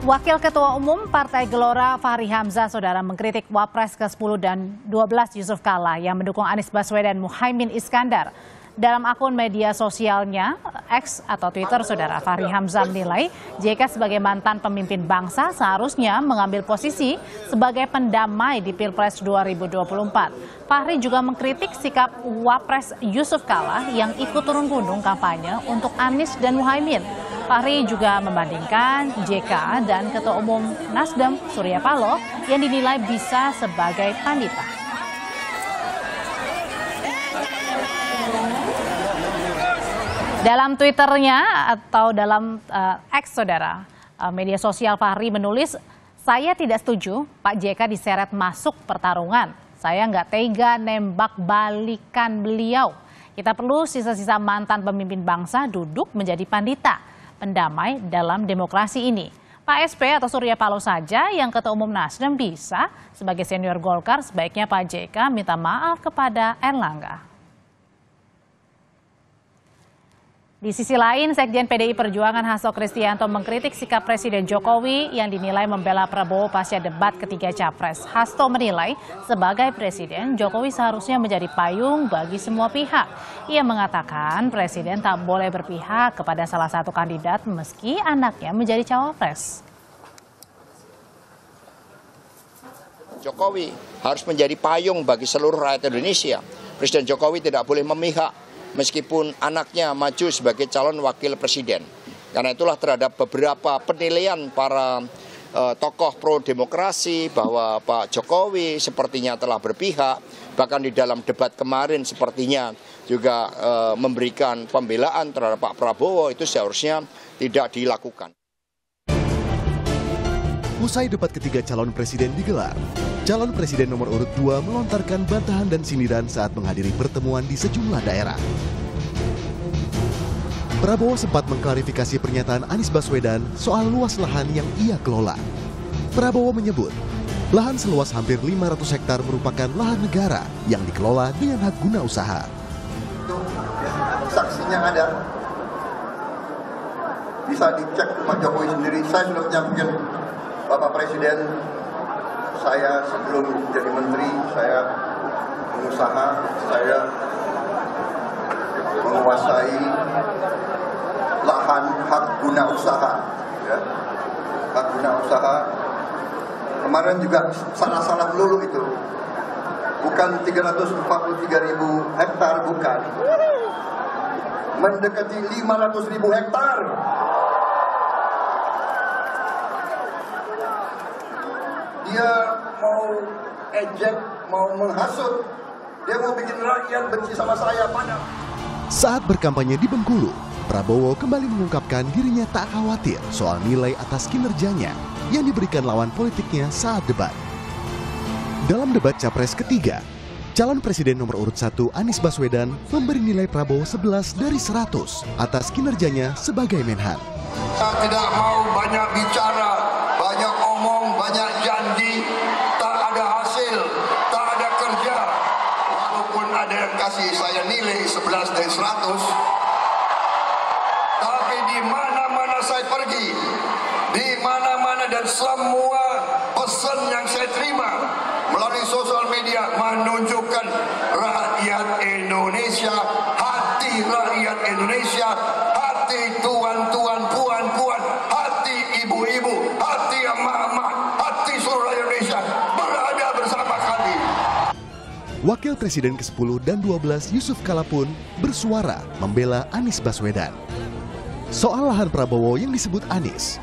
Wakil Ketua Umum Partai Gelora Fahri Hamzah saudara mengkritik Wapres ke-10 dan 12 Yusuf Kalla yang mendukung Anies Baswedan Muhaymin Iskandar. Dalam akun media sosialnya, X atau Twitter, saudara Fahri Hamzah menilai JK sebagai mantan pemimpin bangsa seharusnya mengambil posisi sebagai pendamai di Pilpres 2024. Fahri juga mengkritik sikap Wapres Yusuf Kalla yang ikut turun gunung kampanye untuk Anies dan Muhaymin. Fahri juga membandingkan JK dan Ketua Umum Nasdem Surya Paloh yang dinilai bisa sebagai panitia. Dalam Twitternya atau dalam uh, X saudara, uh, media sosial Fahri menulis, saya tidak setuju Pak JK diseret masuk pertarungan. Saya nggak tega nembak balikan beliau. Kita perlu sisa-sisa mantan pemimpin bangsa duduk menjadi pandita pendamai dalam demokrasi ini. Pak SP atau Surya Paloh saja yang ketua umum Nasdem bisa sebagai senior Golkar sebaiknya Pak JK minta maaf kepada Erlangga. Di sisi lain, Sekjen PDI Perjuangan Hasto Kristianto mengkritik sikap Presiden Jokowi yang dinilai membela Prabowo pasca debat ketiga Capres. Hasto menilai sebagai Presiden, Jokowi seharusnya menjadi payung bagi semua pihak. Ia mengatakan Presiden tak boleh berpihak kepada salah satu kandidat meski anaknya menjadi cawapres. Jokowi harus menjadi payung bagi seluruh rakyat Indonesia. Presiden Jokowi tidak boleh memihak meskipun anaknya maju sebagai calon wakil presiden. Karena itulah terhadap beberapa penilaian para eh, tokoh pro demokrasi bahwa Pak Jokowi sepertinya telah berpihak, bahkan di dalam debat kemarin sepertinya juga eh, memberikan pembelaan terhadap Pak Prabowo itu seharusnya tidak dilakukan. Usai debat ketiga calon presiden digelar, calon presiden nomor urut dua melontarkan bantahan dan sindiran saat menghadiri pertemuan di sejumlah daerah. Prabowo sempat mengklarifikasi pernyataan Anies Baswedan soal luas lahan yang ia kelola. Prabowo menyebut, lahan seluas hampir 500 hektar merupakan lahan negara yang dikelola dengan hak guna usaha. Saksinya ada, bisa dicek Pak Jokowi sendiri. Saya sudah menyampaikan Bapak Presiden, saya sebelum jadi menteri, saya pengusaha, saya menguasai lahan hak guna usaha. Ya. Hak guna usaha kemarin juga salah-salah melulu itu. Bukan 343 ribu hektar, bukan. Mendekati 500 ribu hektar. dia mau ejek, mau menghasut, dia mau bikin rakyat benci sama saya pada. Saat berkampanye di Bengkulu, Prabowo kembali mengungkapkan dirinya tak khawatir soal nilai atas kinerjanya yang diberikan lawan politiknya saat debat. Dalam debat capres ketiga, calon presiden nomor urut satu Anies Baswedan memberi nilai Prabowo 11 dari 100 atas kinerjanya sebagai Menhan. tidak mau banyak bicara kasih saya nilai 11 dari 100 tapi di mana-mana saya pergi di mana-mana dan semua pesan yang saya terima melalui sosial media menunjukkan rakyat Indonesia hati rakyat Indonesia hati itu. Wakil Presiden ke-10 dan 12 Yusuf Kala pun bersuara membela Anies Baswedan. Soal lahan Prabowo yang disebut Anies,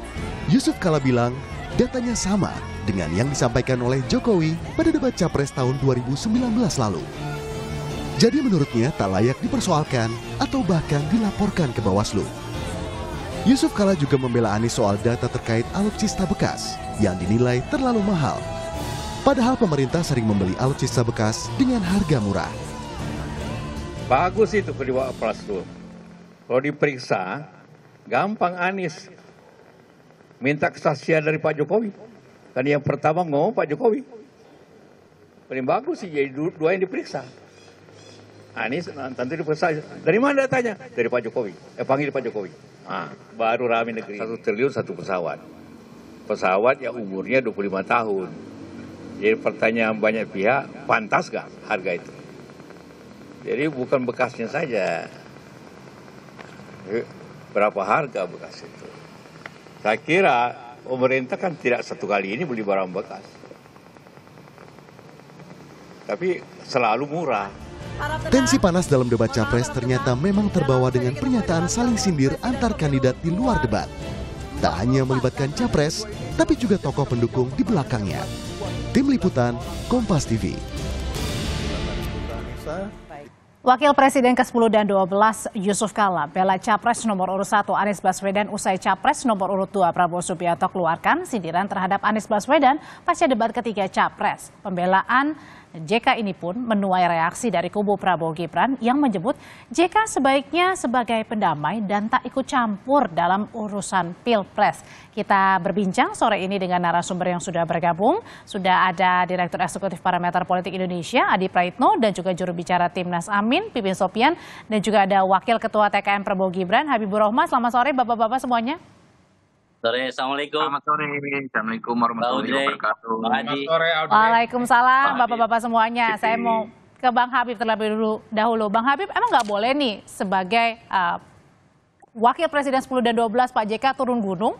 Yusuf Kala bilang datanya sama dengan yang disampaikan oleh Jokowi pada debat Capres tahun 2019 lalu. Jadi menurutnya tak layak dipersoalkan atau bahkan dilaporkan ke Bawaslu. Yusuf Kala juga membela Anies soal data terkait alutsista bekas yang dinilai terlalu mahal Padahal pemerintah sering membeli alutsista bekas dengan harga murah. Bagus itu kedua operas itu. Kalau diperiksa, gampang Anies. Minta kesaksian dari Pak Jokowi. dan yang pertama ngomong Pak Jokowi. Paling bagus sih, jadi dua yang diperiksa. Anies nah, nanti diperiksa. Dari mana datanya? Dari Pak Jokowi. Eh, panggil Pak Jokowi. Nah, baru rame negeri. Satu triliun satu pesawat. Pesawat yang umurnya 25 tahun. Jadi pertanyaan banyak pihak, pantas gak harga itu? Jadi bukan bekasnya saja. Eh, berapa harga bekas itu? Saya kira pemerintah kan tidak satu kali ini beli barang bekas. Tapi selalu murah. Tensi panas dalam debat capres ternyata memang terbawa dengan pernyataan saling sindir antar kandidat di luar debat. Tak hanya melibatkan capres, tapi juga tokoh pendukung di belakangnya. Tim Liputan, Kompas TV. Wakil Presiden ke-10 dan 12 Yusuf Kala bela capres nomor urut 1 Anies Baswedan usai capres nomor urut 2 Prabowo Subianto keluarkan sindiran terhadap Anies Baswedan pasca debat ketiga capres. Pembelaan JK ini pun menuai reaksi dari kubu Prabowo Gibran yang menyebut JK sebaiknya sebagai pendamai dan tak ikut campur dalam urusan Pilpres. Kita berbincang sore ini dengan narasumber yang sudah bergabung. Sudah ada Direktur Eksekutif Parameter Politik Indonesia, Adi Praitno, dan juga juru bicara Timnas Amin, Pipin Sopian, dan juga ada Wakil Ketua TKN Prabowo Gibran, Habibur Rahman. Selamat sore Bapak-Bapak semuanya sore. Assalamualaikum. Selamat sore. Assalamualaikum warahmatullahi wabarakatuh. Selamat sore, Audrey. Waalaikumsalam, Bapak-Bapak semuanya. Jadi. Saya mau ke Bang Habib terlebih dulu. dahulu. Bang Habib, emang nggak boleh nih sebagai uh, Wakil Presiden 10 dan 12 Pak JK turun gunung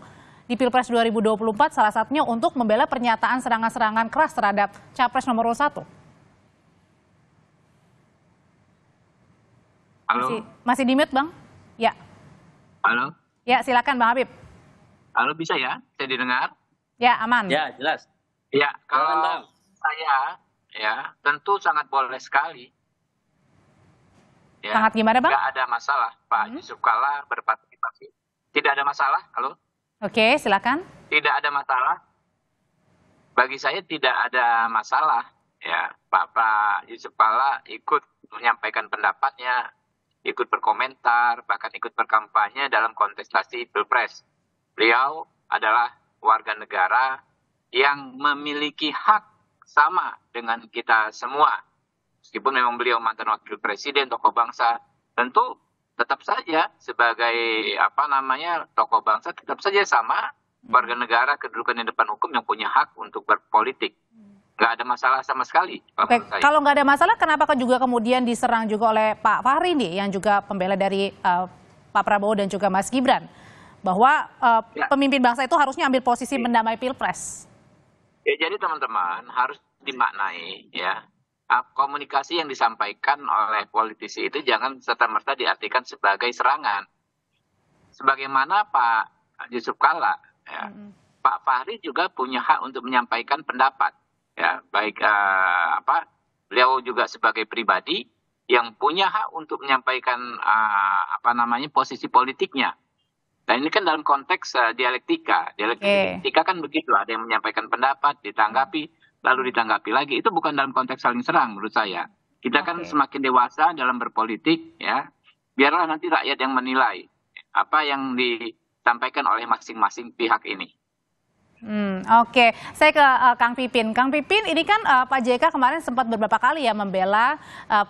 di Pilpres 2024 salah satunya untuk membela pernyataan serangan-serangan keras terhadap Capres nomor satu. Halo. Masih, masih di mute, Bang? Ya. Halo. Ya, silakan Bang Habib. Halo bisa ya? Saya didengar? Ya, aman. Ya, jelas. Ya, kalau Jangan, saya ya tentu sangat boleh sekali. Ya, sangat gimana bang? Tidak ada masalah Pak hmm? Yusuf Kala berpartisipasi. Tidak ada masalah, halo? Oke, silakan. Tidak ada masalah. Bagi saya tidak ada masalah ya Pak Pak Yusuf Kala ikut menyampaikan pendapatnya, ikut berkomentar, bahkan ikut berkampanye dalam kontestasi pilpres Beliau adalah warga negara yang memiliki hak sama dengan kita semua. Meskipun memang beliau mantan wakil presiden, tokoh bangsa, tentu tetap saja sebagai apa namanya tokoh bangsa tetap saja sama warga negara kedudukan di depan hukum yang punya hak untuk berpolitik. Gak ada masalah sama sekali. Oke, kalau nggak ada masalah, kenapa juga kemudian diserang juga oleh Pak Fahri nih, yang juga pembela dari uh, Pak Prabowo dan juga Mas Gibran? bahwa uh, ya. pemimpin bangsa itu harusnya ambil posisi ya. mendamai pilpres. Ya, jadi teman-teman harus dimaknai ya ah, komunikasi yang disampaikan oleh politisi itu jangan serta merta diartikan sebagai serangan. Sebagaimana Pak Yusuf Kala, ya, -hmm. Pak Fahri juga punya hak untuk menyampaikan pendapat, ya baik uh, apa beliau juga sebagai pribadi yang punya hak untuk menyampaikan uh, apa namanya posisi politiknya Nah ini kan dalam konteks uh, dialektika. Dialektika okay. kan begitu, ada yang menyampaikan pendapat, ditanggapi, lalu ditanggapi lagi. Itu bukan dalam konteks saling serang menurut saya. Kita okay. kan semakin dewasa dalam berpolitik ya. Biarlah nanti rakyat yang menilai apa yang disampaikan oleh masing-masing pihak ini. Hmm, Oke, okay. saya ke uh, Kang Pipin. Kang Pipin, ini kan uh, Pak JK kemarin sempat beberapa kali ya membela uh,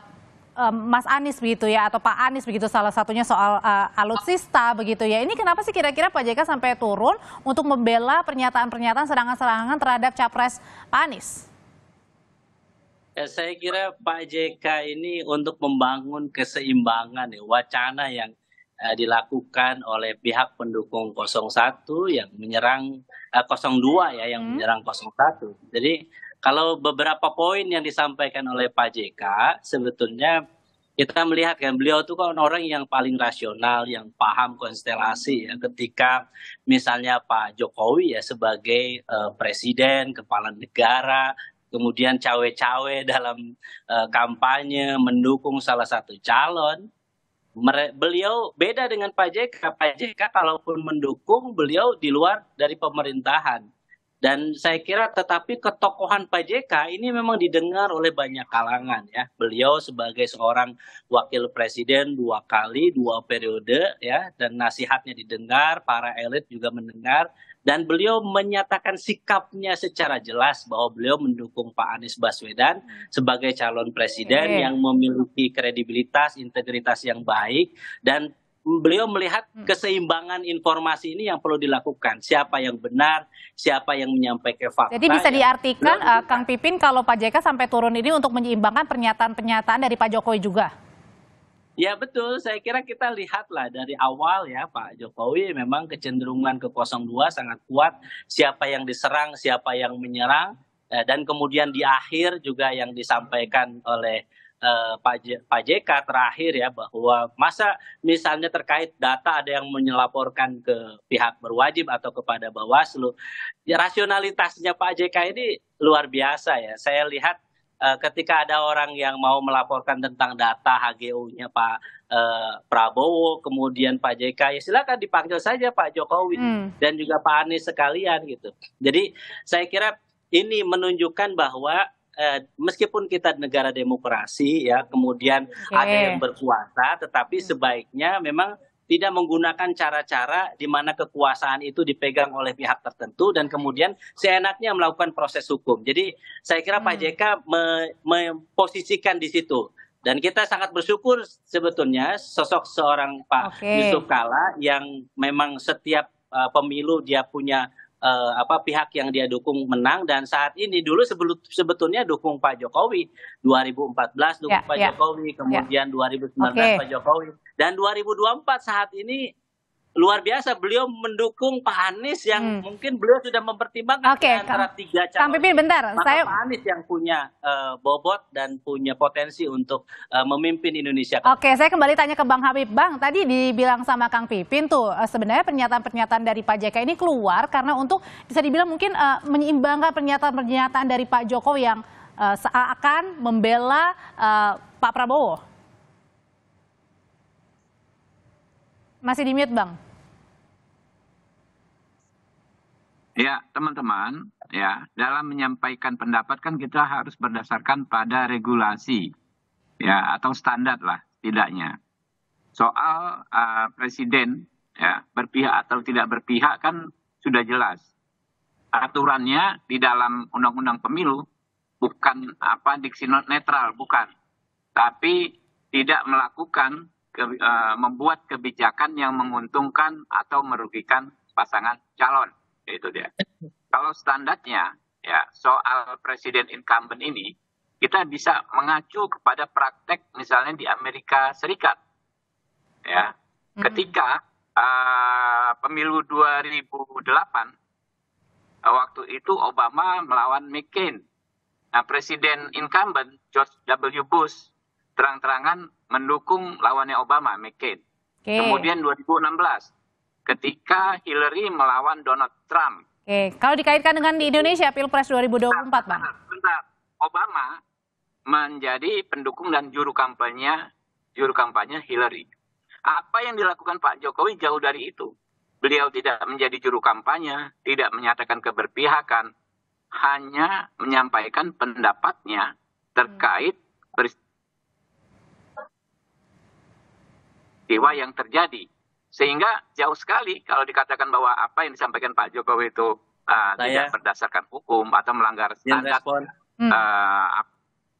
Mas Anies begitu ya atau Pak Anies begitu salah satunya soal uh, alutsista begitu ya. Ini kenapa sih kira-kira Pak JK sampai turun untuk membela pernyataan-pernyataan serangan-serangan terhadap capres Pak Anies? Ya, saya kira Pak JK ini untuk membangun keseimbangan ya, wacana yang uh, dilakukan oleh pihak pendukung 01 yang menyerang uh, eh, 02 ya yang hmm. menyerang 01. Jadi kalau beberapa poin yang disampaikan oleh Pak JK sebetulnya kita melihat kan beliau itu kan orang yang paling rasional, yang paham konstelasi ya. Ketika misalnya Pak Jokowi ya sebagai uh, presiden, kepala negara, kemudian cawe-cawe dalam uh, kampanye mendukung salah satu calon, beliau beda dengan Pak JK. Pak JK kalaupun mendukung, beliau di luar dari pemerintahan dan saya kira tetapi ketokohan Pak JK ini memang didengar oleh banyak kalangan ya. Beliau sebagai seorang wakil presiden dua kali, dua periode ya. Dan nasihatnya didengar, para elit juga mendengar. Dan beliau menyatakan sikapnya secara jelas bahwa beliau mendukung Pak Anies Baswedan sebagai calon presiden yang memiliki kredibilitas, integritas yang baik. Dan beliau hmm. melihat hmm. keseimbangan informasi ini yang perlu dilakukan. Siapa yang benar, siapa yang menyampaikan fakta. Jadi bisa diartikan uh, Kang Pipin kalau Pak JK sampai turun ini untuk menyeimbangkan pernyataan-pernyataan dari Pak Jokowi juga? Ya betul, saya kira kita lihatlah dari awal ya Pak Jokowi memang kecenderungan ke 02 sangat kuat. Siapa yang diserang, siapa yang menyerang. Eh, dan kemudian di akhir juga yang disampaikan oleh Eh, Pak, JK terakhir ya bahwa masa misalnya terkait data ada yang menyelaporkan ke pihak berwajib atau kepada Bawaslu ya rasionalitasnya Pak JK ini luar biasa ya saya lihat eh, ketika ada orang yang mau melaporkan tentang data HGU-nya Pak eh, Prabowo kemudian Pak JK ya silakan dipanggil saja Pak Jokowi hmm. dan juga Pak Anies sekalian gitu jadi saya kira ini menunjukkan bahwa eh, meskipun kita negara demokrasi ya, kemudian okay. ada yang berkuasa, tetapi hmm. sebaiknya memang tidak menggunakan cara-cara di mana kekuasaan itu dipegang oleh pihak tertentu dan kemudian seenaknya melakukan proses hukum. Jadi saya kira hmm. Pak JK me memposisikan di situ. Dan kita sangat bersyukur sebetulnya sosok seorang Pak okay. Yusuf Kala yang memang setiap uh, pemilu dia punya eh, apa pihak yang dia dukung menang dan saat ini dulu sebelum sebetulnya dukung Pak Jokowi 2014 dukung ya, Pak ya. Jokowi kemudian ya. 2019 okay. Pak Jokowi dan 2024 saat ini luar biasa beliau mendukung Pak Anies yang hmm. mungkin beliau sudah mempertimbangkan okay, antara tiga calon. Kang Pipin bentar, Maka saya Pak Anies yang punya uh, bobot dan punya potensi untuk uh, memimpin Indonesia. Oke, okay, saya kembali tanya ke Bang Habib. Bang, tadi dibilang sama Kang Pipin tuh eh, sebenarnya pernyataan-pernyataan dari Pak JK ini keluar karena untuk bisa dibilang mungkin uh, menyeimbangkan pernyataan-pernyataan dari Pak Jokowi yang uh, seakan membela uh, Pak Prabowo. Masih di mute, Bang. teman-teman ya dalam menyampaikan pendapat kan kita harus berdasarkan pada regulasi ya atau standar lah tidaknya soal uh, presiden ya berpihak atau tidak berpihak kan sudah jelas aturannya di dalam undang-undang pemilu bukan apa diksi netral bukan tapi tidak melakukan ke, uh, membuat kebijakan yang menguntungkan atau merugikan pasangan calon itu dia. Kalau standarnya ya soal presiden incumbent ini kita bisa mengacu kepada praktek misalnya di Amerika Serikat ya hmm ketika uh, pemilu 2008 uh, ah, waktu itu Obama melawan McCain nah presiden incumbent George W Bush terang-terangan mendukung lawannya Obama McCain okay. kemudian 2016 ketika Hillary melawan Donald Trump. Oke, kalau dikaitkan dengan di Indonesia Pilpres 2024, Pak Bang. Obama menjadi pendukung dan juru kampanye juru kampanye Hillary. Apa yang dilakukan Pak Jokowi jauh dari itu. Beliau tidak menjadi juru kampanye, tidak menyatakan keberpihakan, hanya menyampaikan pendapatnya terkait peristiwa yang terjadi sehingga jauh sekali kalau dikatakan bahwa apa yang disampaikan Pak Jokowi itu uh, tidak berdasarkan hukum atau melanggar standar ah, hmm.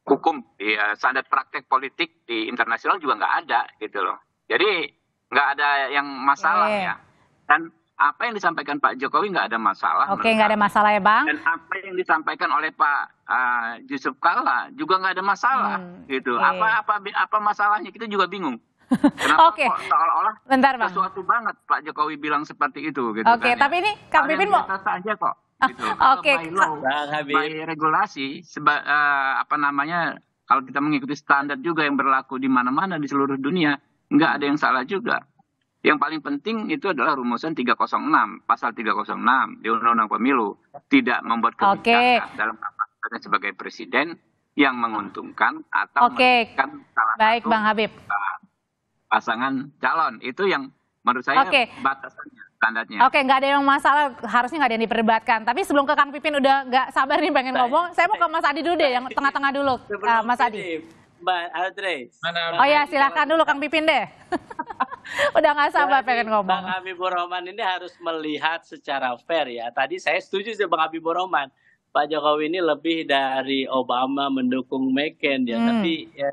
hukum, ya, standar praktek politik di internasional juga nggak ada gitu loh. Jadi nggak ada yang masalah e. ya. Dan apa yang disampaikan Pak Jokowi nggak ada masalah. Oke, nggak ada masalah ya Bang. Dan apa yang disampaikan oleh Pak uh, Yusuf Kalla juga nggak ada masalah hmm, gitu. Apa-apa apa masalahnya kita juga bingung. Kenapa Oke. Seolah-olah Bentar, Bang. sesuatu banget Pak Jokowi bilang seperti itu. Gitu Oke, okay, kan, ya? tapi ya. ini Kang Pipin mau. saja kok. Oh, gitu. Oke. Okay. Kalau by, by regulasi, seba, uh, apa namanya, kalau kita mengikuti standar juga yang berlaku di mana-mana di seluruh dunia, nggak ada yang salah juga. Yang paling penting itu adalah rumusan 306, pasal 306 di Undang-Undang Pemilu tidak membuat kebijakan okay. dalam kapasitasnya sebagai presiden yang menguntungkan atau okay. menguntungkan salah Baik, satu Bang Habib. Uh, pasangan calon itu yang menurut saya okay. batasannya standarnya. Oke, okay, nggak ada yang masalah, harusnya nggak ada yang diperdebatkan. Tapi sebelum ke Kang Pipin udah nggak sabar nih pengen ngomong, saya mau ke Mas Adi dulu deh, yang tengah-tengah dulu, uh, Mas Adi. Mbak oh ya, silahkan dulu Kang Pipin deh. udah nggak sabar pengen ngomong. Bang Habibur Rahman ini harus melihat secara fair ya. Tadi saya setuju sih Bang Habibur Rahman. Pak Jokowi ini lebih dari Obama mendukung McCain ya, hmm. tapi ya,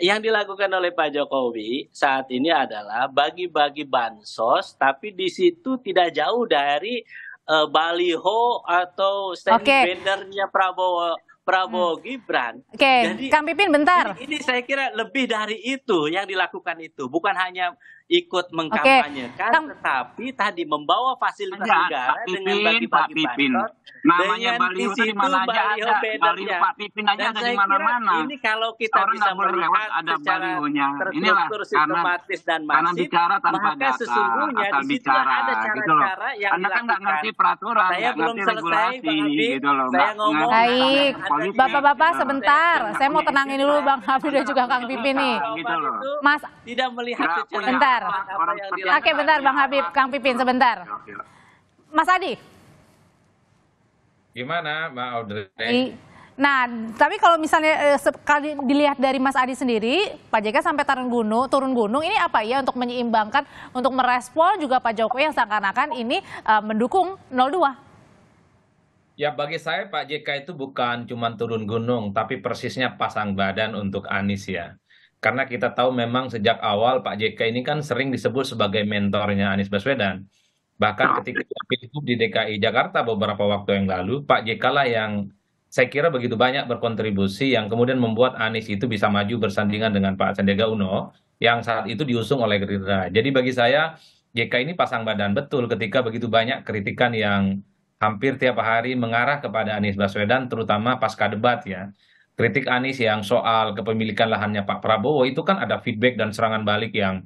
yang dilakukan oleh Pak Jokowi saat ini adalah bagi-bagi bansos, tapi di situ tidak jauh dari uh, baliho atau stand okay. Prabowo Prabowo hmm. Gibran. Oke, okay. Jadi, Kang Pipin bentar. Ini, ini saya kira lebih dari itu yang dilakukan itu, bukan hanya ikut mengkampanyekan, okay. tetapi tadi membawa fasilitas Enggak, negara Pak dengan bagi-bagi bansos, namanya baliho di mana aja ada, baliho Pak Pipin aja Dan ada di mana-mana. Ini kalau kita Orang bisa melihat ada balihonya, inilah karena dan masif, karena bicara tanpa maka data, sesungguhnya di bicara, ada gitu cara-cara gitu yang Anda kan nggak ngerti peraturan, nggak ngerti regulasi, gitu loh. Saya ngomong, baik, bapak-bapak gitu sebentar, saya mau tenangin dulu Bang Habib dan juga Kang Pipin nih. Gitu Mas tidak melihat secara sebentar. Oke, bentar Bang Habib, Kang Pipin sebentar. Ya, ya. Mas Adi. Gimana Mbak Audrey? Nah, tapi kalau misalnya eh, sekali dilihat dari Mas Adi sendiri, Pak JK sampai turun gunung, turun gunung ini apa ya untuk menyeimbangkan, untuk merespon juga Pak Jokowi yang seakan-akan ini uh, mendukung 02? Ya bagi saya Pak JK itu bukan cuma turun gunung, tapi persisnya pasang badan untuk Anies ya karena kita tahu memang sejak awal Pak JK ini kan sering disebut sebagai mentornya Anies Baswedan. Bahkan ah. ketika pilgub di DKI Jakarta beberapa waktu yang lalu, Pak JK lah yang saya kira begitu banyak berkontribusi yang kemudian membuat Anies itu bisa maju bersandingan dengan Pak Sandiaga Uno yang saat itu diusung oleh Gerindra. Jadi bagi saya JK ini pasang badan betul ketika begitu banyak kritikan yang hampir tiap hari mengarah kepada Anies Baswedan terutama pasca debat ya kritik anies yang soal kepemilikan lahannya pak prabowo itu kan ada feedback dan serangan balik yang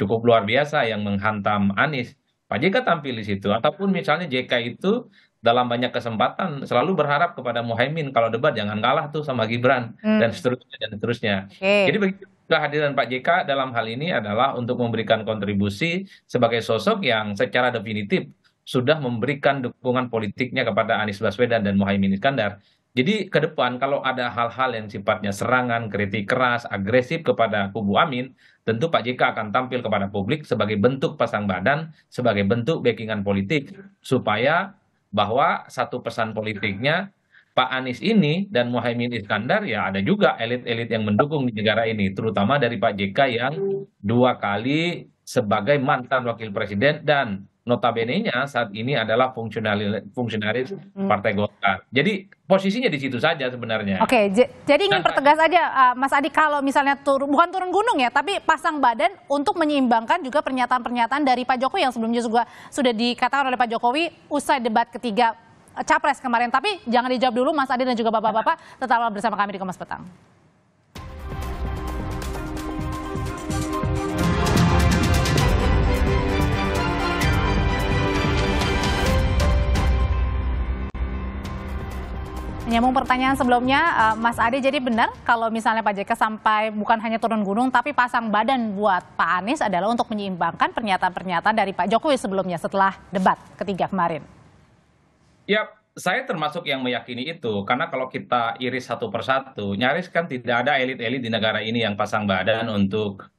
cukup luar biasa yang menghantam anies pak jk tampil di situ ataupun misalnya jk itu dalam banyak kesempatan selalu berharap kepada Mohaimin kalau debat jangan kalah tuh sama Gibran hmm. dan seterusnya dan seterusnya. Okay. Jadi begitu kehadiran Pak JK dalam hal ini adalah untuk memberikan kontribusi sebagai sosok yang secara definitif sudah memberikan dukungan politiknya kepada Anies Baswedan dan Mohaimin Iskandar jadi ke depan kalau ada hal-hal yang sifatnya serangan, kritik keras, agresif kepada kubu Amin, tentu Pak JK akan tampil kepada publik sebagai bentuk pasang badan, sebagai bentuk backingan politik supaya bahwa satu pesan politiknya Pak Anies ini dan Mohaimin Iskandar ya ada juga elit-elit yang mendukung di negara ini, terutama dari Pak JK yang dua kali sebagai mantan wakil presiden dan Notabene nya saat ini adalah fungsionalis fungsionaris mm-hmm. partai golkar. Jadi posisinya di situ saja sebenarnya. Oke, jadi ingin nah, pertegas aja uh, Mas Adi kalau misalnya turun bukan turun gunung ya, tapi pasang badan untuk menyeimbangkan juga pernyataan-pernyataan dari Pak Jokowi yang sebelumnya juga sudah dikatakan oleh Pak Jokowi usai debat ketiga eh, Capres kemarin. Tapi jangan dijawab dulu Mas Adi dan juga Bapak-bapak, tetaplah bersama kami di Kompas Petang. Nyambung pertanyaan sebelumnya, eh, Mas Ade jadi benar kalau misalnya Pak JK sampai bukan hanya turun gunung tapi pasang badan buat Pak Anies adalah untuk menyeimbangkan pernyataan-pernyataan dari Pak Jokowi sebelumnya setelah debat ketiga kemarin. Ya, saya termasuk yang meyakini itu karena kalau kita iris satu persatu, nyaris kan tidak ada elit-elit di negara ini yang pasang badan untuk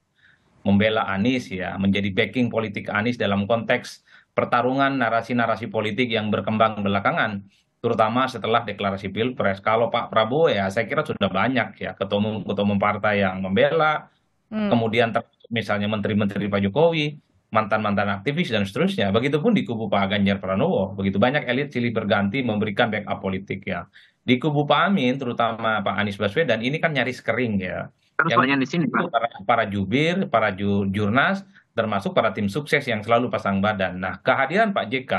membela Anies ya, menjadi backing politik Anies dalam konteks pertarungan narasi-narasi politik yang berkembang belakangan terutama setelah deklarasi pilpres. Kalau Pak Prabowo ya saya kira sudah banyak ya ketua umum partai yang membela, hmm. kemudian misalnya menteri-menteri Pak Jokowi, mantan-mantan aktivis dan seterusnya. Begitupun di kubu Pak Ganjar Pranowo, begitu banyak elit silih berganti memberikan backup politik ya. Di kubu Pak Amin, terutama Pak Anies Baswedan, ini kan nyaris kering ya. Terus yang di sini Pak. Para, para jubir, para ju, jurnas, termasuk para tim sukses yang selalu pasang badan. Nah, kehadiran Pak JK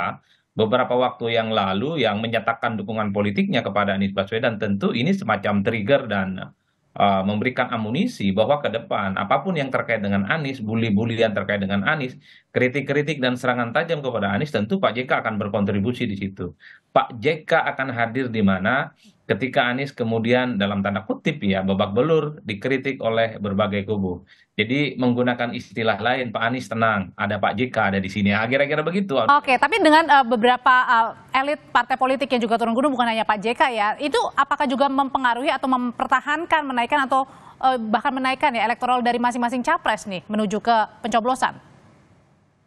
beberapa waktu yang lalu yang menyatakan dukungan politiknya kepada anies baswedan tentu ini semacam trigger dan uh, memberikan amunisi bahwa ke depan apapun yang terkait dengan Anies, bully-bullyan terkait dengan Anies, kritik-kritik dan serangan tajam kepada Anies tentu Pak JK akan berkontribusi di situ. Pak JK akan hadir di mana ketika Anies kemudian dalam tanda kutip ya babak belur dikritik oleh berbagai kubu. Jadi menggunakan istilah lain Pak Anies tenang, ada Pak JK ada di sini. Ah, kira-kira begitu. Oke, tapi dengan uh, beberapa uh, elit partai politik yang juga turun gunung bukan hanya Pak JK ya, itu apakah juga mempengaruhi atau mempertahankan menaikkan atau uh, bahkan menaikkan ya elektoral dari masing-masing capres nih menuju ke pencoblosan?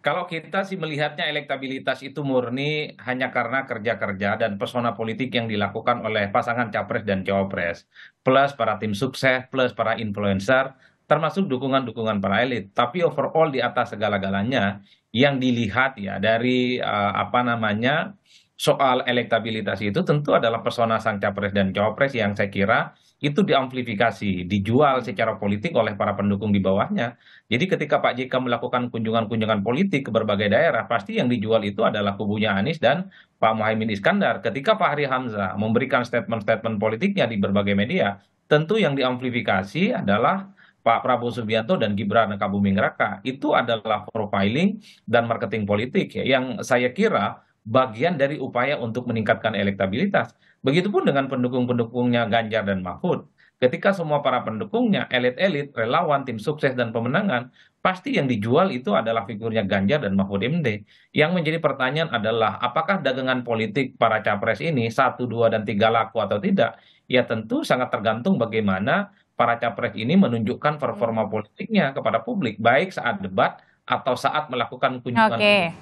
kalau kita sih melihatnya elektabilitas itu murni hanya karena kerja kerja dan persona politik yang dilakukan oleh pasangan capres dan cawapres plus para tim sukses plus para influencer termasuk dukungan-dukungan para elit tapi overall di atas segala-galanya yang dilihat ya dari uh, apa namanya soal elektabilitas itu tentu adalah persona sang capres dan cawapres yang saya kira itu diamplifikasi dijual secara politik oleh para pendukung di bawahnya jadi ketika pak jk melakukan kunjungan kunjungan politik ke berbagai daerah pasti yang dijual itu adalah kubunya anies dan pak muhaymin iskandar ketika Pak Hari hamzah memberikan statement statement politiknya di berbagai media tentu yang diamplifikasi adalah Pak Prabowo Subianto dan Gibran Rakabuming Raka itu adalah profiling dan marketing politik ya, yang saya kira bagian dari upaya untuk meningkatkan elektabilitas begitupun dengan pendukung pendukungnya ganjar dan mahfud ketika semua para pendukungnya elit elit relawan tim sukses dan pemenangan pasti yang dijual itu adalah figurnya ganjar dan mahfud md yang menjadi pertanyaan adalah apakah dagangan politik para capres ini satu dua dan tiga laku atau tidak ya tentu sangat tergantung bagaimana para capres ini menunjukkan performa hmm. politiknya kepada publik baik saat debat atau saat melakukan kunjungan okay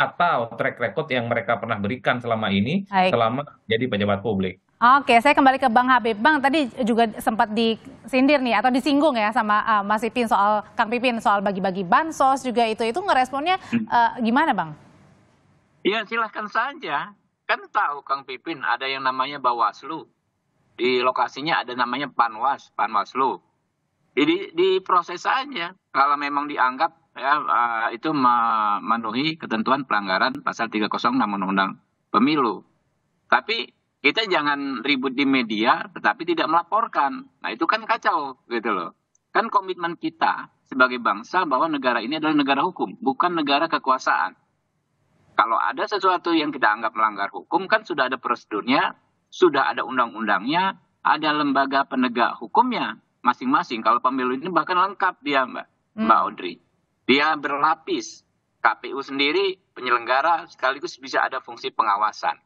atau track record yang mereka pernah berikan selama ini Baik. selama jadi pejabat publik. Oke, saya kembali ke Bang Habib. Bang, tadi juga sempat disindir nih atau disinggung ya sama uh, Mas Ipin soal Kang Pipin soal bagi-bagi bansos juga itu itu ngeresponnya uh, gimana, Bang? Ya, silahkan saja. Kan tahu Kang Pipin ada yang namanya Bawaslu. Di lokasinya ada namanya Panwas, Panwaslu. Jadi proses saja. Kalau memang dianggap ya uh, itu memenuhi ketentuan pelanggaran pasal 306 Undang-Undang Pemilu. Tapi kita jangan ribut di media tetapi tidak melaporkan. Nah, itu kan kacau gitu loh. Kan komitmen kita sebagai bangsa bahwa negara ini adalah negara hukum, bukan negara kekuasaan. Kalau ada sesuatu yang kita anggap melanggar hukum kan sudah ada prosedurnya, sudah ada undang-undangnya, ada lembaga penegak hukumnya masing-masing. Kalau pemilu ini bahkan lengkap dia, Mbak. Hmm. Mbak Audrey dia berlapis. KPU sendiri penyelenggara sekaligus bisa ada fungsi pengawasan.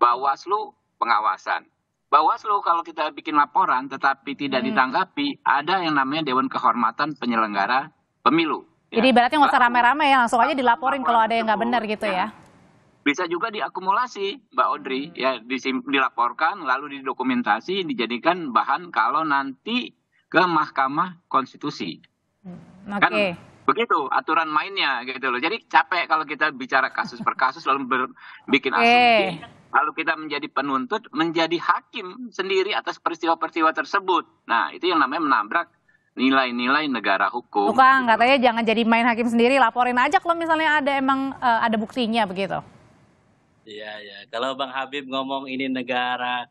Bawaslu pengawasan. Bawaslu kalau kita bikin laporan tetapi tidak hmm. ditanggapi, ada yang namanya Dewan Kehormatan Penyelenggara Pemilu. Jadi ya. ibaratnya nggak usah rame-rame ya, langsung aja dilaporin kalau ada yang nggak benar gitu ya. ya. Bisa juga diakumulasi, Mbak Audrey, hmm. ya dilaporkan lalu didokumentasi dijadikan bahan kalau nanti ke Mahkamah Konstitusi. Hmm. Kan Oke. Okay. Kan begitu aturan mainnya gitu loh. Jadi capek kalau kita bicara kasus per kasus lalu ber, bikin okay. asumsi. Lalu kita menjadi penuntut, menjadi hakim sendiri atas peristiwa-peristiwa tersebut. Nah, itu yang namanya menabrak nilai-nilai negara hukum. Bukan, gitu. katanya jangan jadi main hakim sendiri, laporin aja kalau misalnya ada emang uh, ada buktinya begitu. Iya, iya. Kalau Bang Habib ngomong ini negara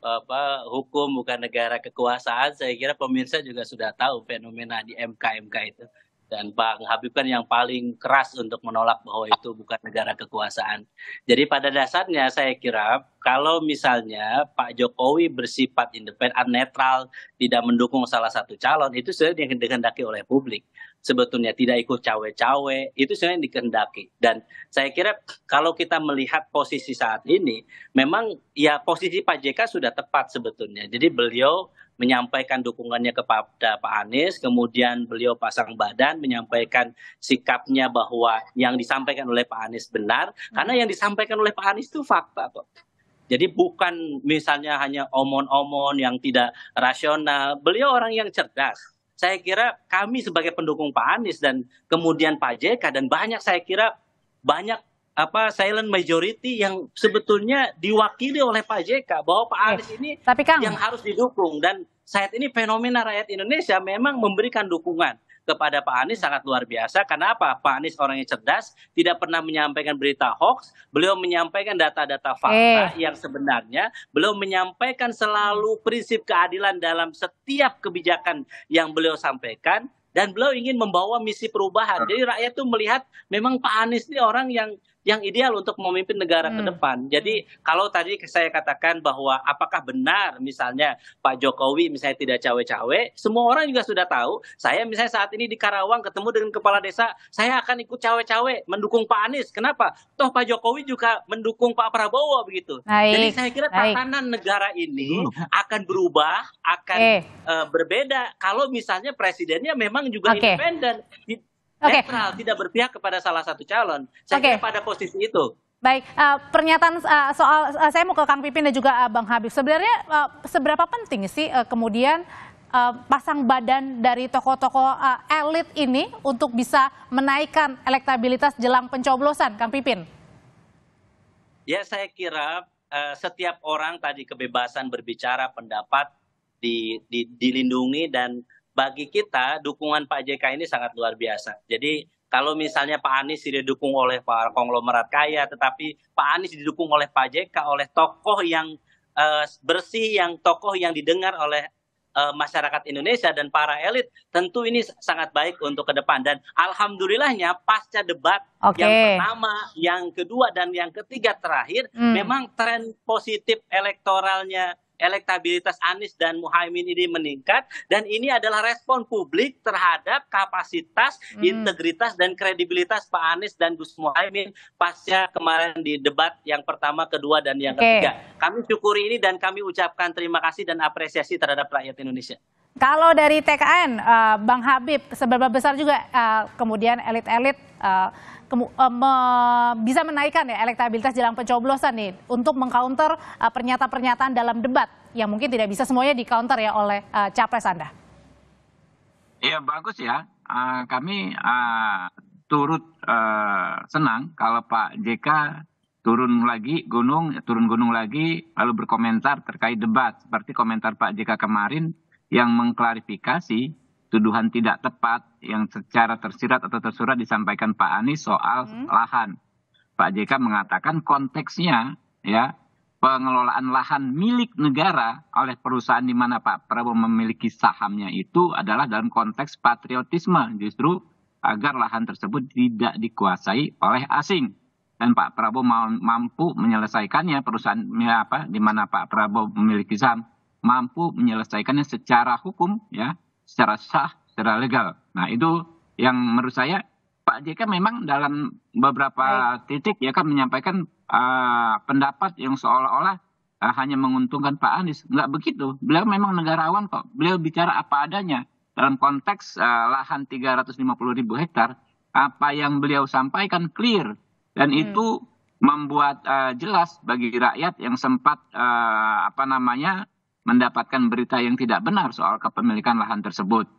apa hukum bukan negara kekuasaan, saya kira pemirsa juga sudah tahu fenomena di MK MK itu dan Bang Habib kan yang paling keras untuk menolak bahwa itu bukan negara kekuasaan. Jadi pada dasarnya saya kira kalau misalnya Pak Jokowi bersifat independen, ah, netral, tidak mendukung salah satu calon, itu sebenarnya yang dikehendaki oleh publik. Sebetulnya tidak ikut cawe-cawe, itu sebenarnya yang dikehendaki. Dan saya kira kalau kita melihat posisi saat ini, memang ya posisi Pak JK sudah tepat sebetulnya. Jadi beliau menyampaikan dukungannya kepada Pak Anies, kemudian beliau pasang badan menyampaikan sikapnya bahwa yang disampaikan oleh Pak Anies benar, hmm. karena yang disampaikan oleh Pak Anies itu fakta kok. Jadi bukan misalnya hanya omon-omon yang tidak rasional. Beliau orang yang cerdas. Saya kira kami sebagai pendukung Pak Anies dan kemudian Pak JK dan banyak saya kira banyak apa silent majority yang sebetulnya diwakili oleh Pak JK bahwa Pak Anies ini Tapi Kang, yang harus didukung dan saat ini fenomena rakyat Indonesia memang memberikan dukungan kepada Pak Anies sangat luar biasa. Karena apa? Pak Anies orangnya cerdas, tidak pernah menyampaikan berita hoax, beliau menyampaikan data-data fakta eh. yang sebenarnya, beliau menyampaikan selalu prinsip keadilan dalam setiap kebijakan yang beliau sampaikan dan beliau ingin membawa misi perubahan. Jadi rakyat tuh melihat memang Pak Anies ini orang yang yang ideal untuk memimpin negara hmm. ke depan. Jadi kalau tadi saya katakan bahwa apakah benar misalnya Pak Jokowi misalnya tidak cawe-cawe, semua orang juga sudah tahu. Saya misalnya saat ini di Karawang ketemu dengan kepala desa, saya akan ikut cawe-cawe mendukung Pak Anies. Kenapa? Toh Pak Jokowi juga mendukung Pak Prabowo begitu. Jadi saya kira tatanan negara ini hmm. akan berubah, akan eh. uh, berbeda kalau misalnya presidennya memang juga okay. independen. Okay. Netral, tidak berpihak kepada salah satu calon. Saya okay. kira pada posisi itu. Baik, uh, pernyataan uh, soal uh, saya mau ke Kang Pipin dan juga uh, Bang Habib. Sebenarnya uh, seberapa penting sih uh, kemudian uh, pasang badan dari tokoh-tokoh uh, elit ini untuk bisa menaikkan elektabilitas jelang pencoblosan, Kang Pipin? Ya, saya kira uh, setiap orang tadi kebebasan berbicara pendapat di, di, dilindungi dan bagi kita dukungan Pak JK ini sangat luar biasa. Jadi kalau misalnya Pak Anies didukung oleh Pak konglomerat kaya, tetapi Pak Anies didukung oleh Pak JK, oleh tokoh yang uh, bersih, yang tokoh yang didengar oleh uh, masyarakat Indonesia dan para elit, tentu ini sangat baik untuk ke depan. Dan alhamdulillahnya pasca debat okay. yang pertama, yang kedua dan yang ketiga terakhir, hmm. memang tren positif elektoralnya elektabilitas Anies dan Muhaimin ini meningkat dan ini adalah respon publik terhadap kapasitas, hmm. integritas dan kredibilitas Pak Anies dan Gus Muhaimin pasca kemarin di debat yang pertama, kedua dan yang okay. ketiga. Kami syukuri ini dan kami ucapkan terima kasih dan apresiasi terhadap rakyat Indonesia. Kalau dari TKN, eh, Bang Habib, seberapa besar juga eh, kemudian elit-elit eh, Eh, me bisa menaikkan ya elektabilitas jelang pencoblosan nih untuk mengcounter uh, pernyataan-pernyataan dalam debat yang mungkin tidak bisa semuanya di counter ya oleh uh, capres Anda. Iya bagus ya. Uh, kami uh, turut uh, senang kalau Pak JK turun lagi gunung, turun gunung lagi, lalu berkomentar terkait debat. Seperti komentar Pak JK kemarin yang mengklarifikasi tuduhan tidak tepat yang secara tersirat atau tersurat disampaikan Pak Anies soal hmm. lahan. Pak JK mengatakan konteksnya ya pengelolaan lahan milik negara oleh perusahaan di mana Pak Prabowo memiliki sahamnya itu adalah dalam konteks patriotisme justru agar lahan tersebut tidak dikuasai oleh asing dan Pak Prabowo mampu menyelesaikannya perusahaan ya apa di mana Pak Prabowo memiliki saham mampu menyelesaikannya secara hukum ya secara sah secara legal nah itu yang menurut saya pak jk memang dalam beberapa titik ya kan menyampaikan uh, pendapat yang seolah-olah uh, hanya menguntungkan pak anies nggak begitu beliau memang negarawan kok beliau bicara apa adanya dalam konteks uh, lahan 350 ribu hektar apa yang beliau sampaikan clear dan hmm. itu membuat uh, jelas bagi rakyat yang sempat uh, apa namanya mendapatkan berita yang tidak benar soal kepemilikan lahan tersebut.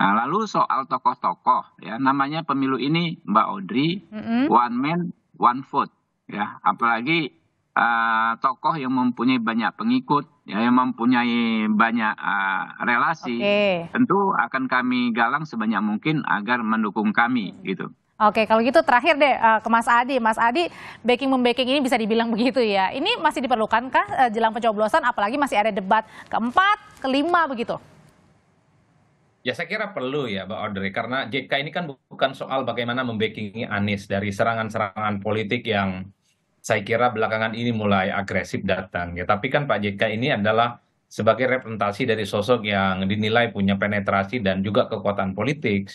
Nah, lalu soal tokoh-tokoh, ya namanya pemilu ini Mbak Audrey, mm-hmm. one man, one vote, ya. Apalagi uh, tokoh yang mempunyai banyak pengikut, ya, yang mempunyai banyak uh, relasi, okay. tentu akan kami galang sebanyak mungkin agar mendukung kami, mm-hmm. gitu. Oke, kalau gitu terakhir deh uh, ke Mas Adi. Mas Adi, backing membacking ini bisa dibilang begitu ya. Ini masih diperlukankah uh, jelang pencoblosan apalagi masih ada debat keempat, kelima begitu? Ya saya kira perlu ya Mbak Audrey, karena JK ini kan bukan soal bagaimana membacking Anies dari serangan-serangan politik yang saya kira belakangan ini mulai agresif datang ya. Tapi kan Pak JK ini adalah sebagai representasi dari sosok yang dinilai punya penetrasi dan juga kekuatan politik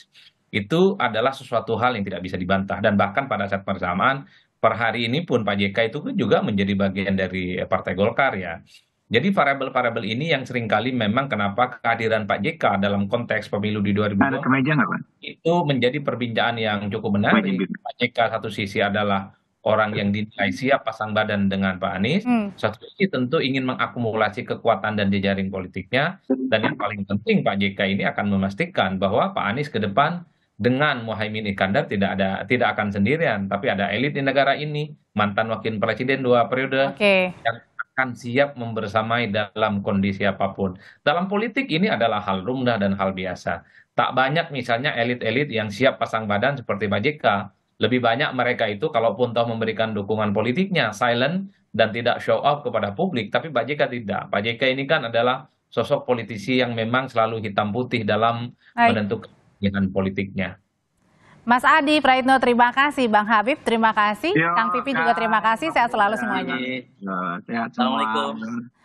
itu adalah sesuatu hal yang tidak bisa dibantah dan bahkan pada saat persamaan per hari ini pun Pak JK itu juga menjadi bagian dari eh, Partai Golkar ya. Jadi variabel-variabel ini yang seringkali memang kenapa kehadiran Pak JK dalam konteks pemilu di 2020 itu menjadi perbincangan yang cukup menarik. Gitu. Pak JK satu sisi adalah orang yang dinilai siap pasang badan dengan Pak Anies, hmm. satu sisi tentu ingin mengakumulasi kekuatan dan jejaring politiknya, dan yang paling penting Pak JK ini akan memastikan bahwa Pak Anies ke depan dengan mohaimin iskandar tidak ada tidak akan sendirian tapi ada elit di negara ini mantan wakil presiden dua periode okay. yang akan siap membersamai dalam kondisi apapun dalam politik ini adalah hal lumrah dan hal biasa tak banyak misalnya elit-elit yang siap pasang badan seperti Pak JK lebih banyak mereka itu kalaupun tahu memberikan dukungan politiknya silent dan tidak show off kepada publik tapi Pak JK tidak Pak JK ini kan adalah sosok politisi yang memang selalu hitam putih dalam Hai. menentukan kepentingan politiknya. Mas Adi, Praitno, terima kasih. Bang Habib, terima kasih. Yo, ya, Kang Pipi juga terima kasih. Sehat selalu semuanya. Yo, sehat semua. Assalamualaikum.